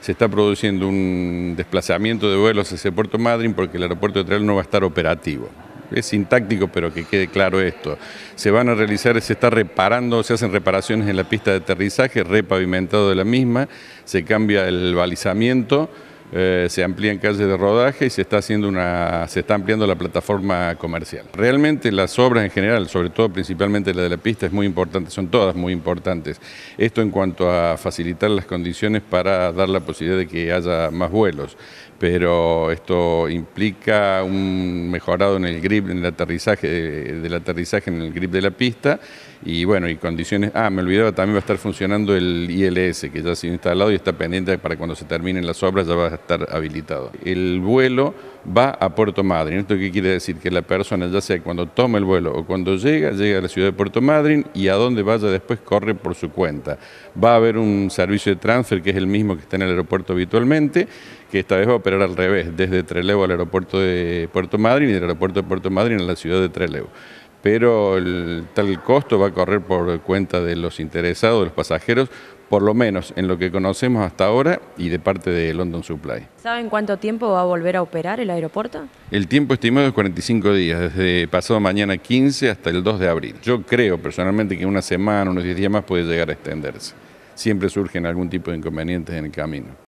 Se está produciendo un desplazamiento de vuelos hacia Puerto Madryn porque el aeropuerto de Trial no va a estar operativo. Es sintáctico, pero que quede claro esto. Se van a realizar, se está reparando, se hacen reparaciones en la pista de aterrizaje, repavimentado de la misma, se cambia el balizamiento, eh, se amplían calles de rodaje y se está haciendo una, se está ampliando la plataforma comercial. Realmente las obras en general, sobre todo principalmente la de la pista, es muy importante, son todas muy importantes. Esto en cuanto a facilitar las condiciones para dar la posibilidad de que haya más vuelos pero esto implica un mejorado en el grip, en el aterrizaje, eh, del aterrizaje en el grip de la pista y bueno, y condiciones, ah, me olvidaba, también va a estar funcionando el ILS que ya se ha instalado y está pendiente para cuando se terminen las obras ya va a estar habilitado. El vuelo va a Puerto Madryn. ¿Esto qué quiere decir? Que la persona, ya sea cuando toma el vuelo o cuando llega, llega a la ciudad de Puerto Madryn y a donde vaya después corre por su cuenta. Va a haber un servicio de transfer que es el mismo que está en el aeropuerto habitualmente, que esta vez va a operar al revés, desde Trelew al aeropuerto de Puerto Madryn y del aeropuerto de Puerto Madryn a la ciudad de Trelew pero el, tal costo va a correr por cuenta de los interesados, de los pasajeros, por lo menos en lo que conocemos hasta ahora y de parte de London Supply. ¿Saben cuánto tiempo va a volver a operar el aeropuerto? El tiempo estimado es 45 días, desde pasado mañana 15 hasta el 2 de abril. Yo creo personalmente que una semana, unos 10 días más puede llegar a extenderse. Siempre surgen algún tipo de inconvenientes en el camino.